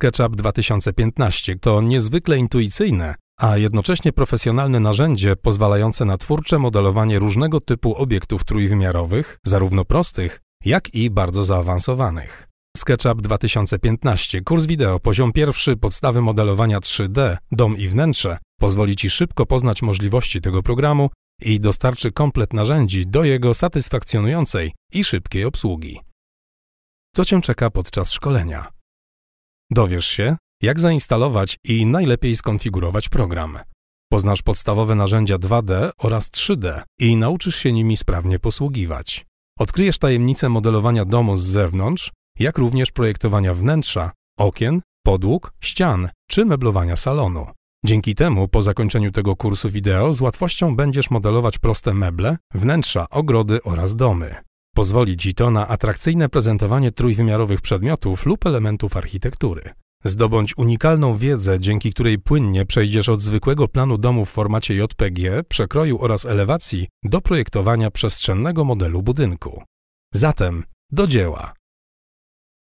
SketchUp 2015 to niezwykle intuicyjne, a jednocześnie profesjonalne narzędzie pozwalające na twórcze modelowanie różnego typu obiektów trójwymiarowych, zarówno prostych, jak i bardzo zaawansowanych. SketchUp 2015, kurs wideo, poziom pierwszy, podstawy modelowania 3D, dom i wnętrze, pozwoli Ci szybko poznać możliwości tego programu i dostarczy komplet narzędzi do jego satysfakcjonującej i szybkiej obsługi. Co Cię czeka podczas szkolenia? Dowiesz się, jak zainstalować i najlepiej skonfigurować program. Poznasz podstawowe narzędzia 2D oraz 3D i nauczysz się nimi sprawnie posługiwać. Odkryjesz tajemnice modelowania domu z zewnątrz, jak również projektowania wnętrza, okien, podłóg, ścian czy meblowania salonu. Dzięki temu po zakończeniu tego kursu wideo z łatwością będziesz modelować proste meble, wnętrza, ogrody oraz domy. Pozwoli Ci to na atrakcyjne prezentowanie trójwymiarowych przedmiotów lub elementów architektury. Zdobądź unikalną wiedzę, dzięki której płynnie przejdziesz od zwykłego planu domu w formacie JPG, przekroju oraz elewacji do projektowania przestrzennego modelu budynku. Zatem do dzieła!